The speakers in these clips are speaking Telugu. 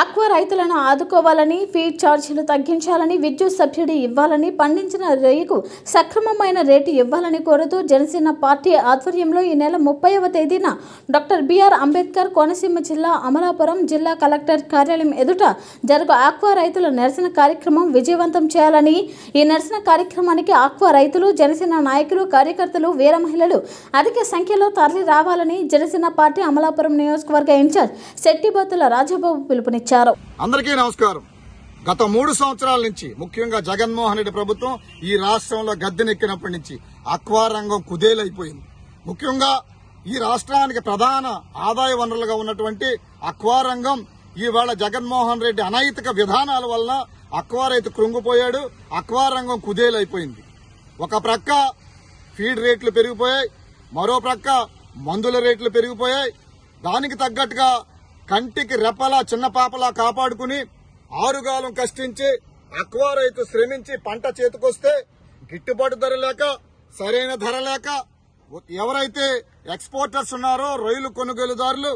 ఆక్వా రైతులను ఆదుకోవాలని ఫీడ్ ఛార్జీలు తగ్గించాలని విద్యుత్ సబ్సిడీ ఇవ్వాలని పండించిన రేయకు సక్రమమైన రేటు ఇవ్వాలని కోరుతూ జనసేన పార్టీ ఆధ్వర్యంలో ఈ నెల ముప్పైవ తేదీన డాక్టర్ బిఆర్ అంబేద్కర్ కోనసీమ జిల్లా అమలాపురం జిల్లా కలెక్టర్ కార్యాలయం ఎదుట జరుగు ఆక్వా రైతుల నిరసన కార్యక్రమం విజయవంతం చేయాలని ఈ నిరసన కార్యక్రమానికి ఆక్వా రైతులు జనసేన నాయకులు కార్యకర్తలు వీర మహిళలు అధిక సంఖ్యలో తరలి రావాలని జనసేన పార్టీ అమలాపురం నియోజకవర్గ ఇన్ఛార్జ్ శెట్టిబత్తుల రాజబాబు పిలుపుని పిలుపునిచ్చారు అందరికీ నమస్కారం గత మూడు సంవత్సరాల నుంచి ముఖ్యంగా జగన్మోహన్ రెడ్డి ప్రభుత్వం ఈ రాష్ట్రంలో గద్దెనెక్కినప్పటి నుంచి అక్వా రంగం కుదేలైపోయింది ముఖ్యంగా ఈ రాష్ట్రానికి ప్రధాన ఆదాయ వనరులుగా ఉన్నటువంటి అక్వా రంగం ఈవేళ జగన్మోహన్ రెడ్డి అనైతిక విధానాల వల్ల అక్వా రైతు కృంగిపోయాడు అక్వా రంగం కుదేలైపోయింది ఒక ప్రక్క ఫీడ్ రేట్లు పెరిగిపోయాయి మరో ప్రక్క మందుల రేట్లు పెరిగిపోయాయి దానికి తగ్గట్టుగా కంటికి రెప్పలా చిన్న పాపలా కాపాడుకుని ఆరుగాలం కష్టించి అక్వా రైతు శ్రమించి పంట చేతికొస్తే గిట్టుబాటు ధర లేక సరైన ధర లేక ఎవరైతే ఎక్స్పోర్టర్స్ ఉన్నారో రైలు కొనుగోలుదారులు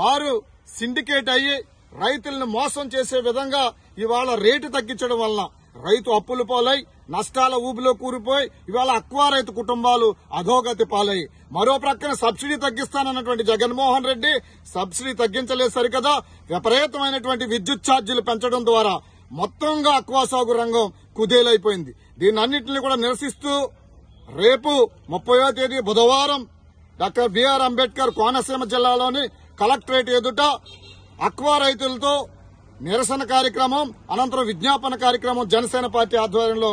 వారు సిండికేట్ అయ్యి రైతులను మోసం చేసే విధంగా ఇవాళ రేటు తగ్గించడం వలన రైతు అప్పులు పాలై నష్టాల ఊబిలో కూరిపోయి ఇవాళ అక్వా రైతు కుటుంబాలు అధోగతి పాలై మరో ప్రక్కన సబ్సిడీ తగ్గిస్తానన్నటువంటి జగన్మోహన్ రెడ్డి సబ్సిడీ తగ్గించలేదు సరికదా విపరీతమైనటువంటి విద్యుత్ ఛార్జీలు పెంచడం ద్వారా మొత్తంగా అక్వా సాగు రంగం కుదేలైపోయింది అన్నింటినీ కూడా నిరసిస్తూ రేపు ముప్పయో తేదీ బుధవారం డాక్టర్ బిఆర్ అంబేద్కర్ కోనసీమ జిల్లాలోని కలెక్టరేట్ ఎదుట అక్వా రైతులతో నిరసన కార్యక్రమం అనంతరం విజ్ఞాపన కార్యక్రమం జనసేన పార్టీ ఆధ్వర్యంలో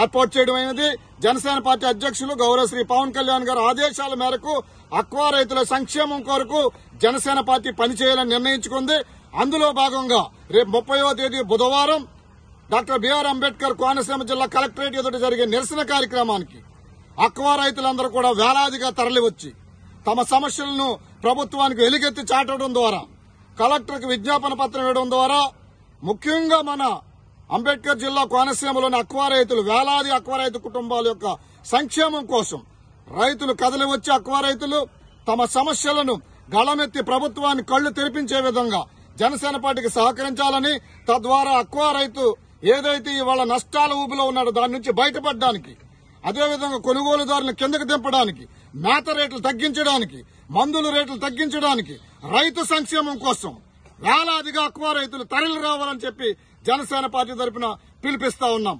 ఏర్పాటు చేయడమైనది జనసేన పార్టీ అధ్యక్షులు గౌరవ శ్రీ పవన్ కళ్యాణ్ గారు ఆదేశాల మేరకు అక్వా రైతుల సంక్షేమం కొరకు జనసేన పార్టీ పనిచేయాలని నిర్ణయించుకుంది అందులో భాగంగా రేపు ముప్పైవ తేదీ బుధవారం డాక్టర్ బిఆర్ అంబేద్కర్ కోనసీమ జిల్లా కలెక్టరేట్ ఎదుట జరిగే నిరసన కార్యక్రమానికి అక్వా రైతులందరూ కూడా వేలాదిగా తరలివచ్చి తమ సమస్యలను ప్రభుత్వానికి వెలుగెత్తి చాటడం ద్వారా కలెక్టర్కి విజ్ఞాపన పత్రం ఇవ్వడం ద్వారా ముఖ్యంగా మన అంబేద్కర్ జిల్లా కోనసీమలోని అక్వా రైతులు వేలాది అక్వా రైతు కుటుంబాల యొక్క సంక్షేమం కోసం రైతులు కదలి వచ్చి అక్వా రైతులు తమ సమస్యలను గళమెత్తి ప్రభుత్వాన్ని కళ్లు తెరిపించే విధంగా జనసేన పార్టీకి సహకరించాలని తద్వారా అక్వా రైతు ఏదైతే ఇవాళ నష్టాల ఊపిలో ఉన్నాడో దాని నుంచి బయటపడడానికి అదేవిధంగా కొనుగోలుదారులను కిందకు దింపడానికి మేత రేట్లు తగ్గించడానికి మందుల రేట్లు తగ్గించడానికి రైతు సంక్షేమం కోసం వేలాదిగా అక్వా రైతులు తరలి రావాలని చెప్పి జనసేన పార్టీ తరఫున పిలిపిస్తా ఉన్నాం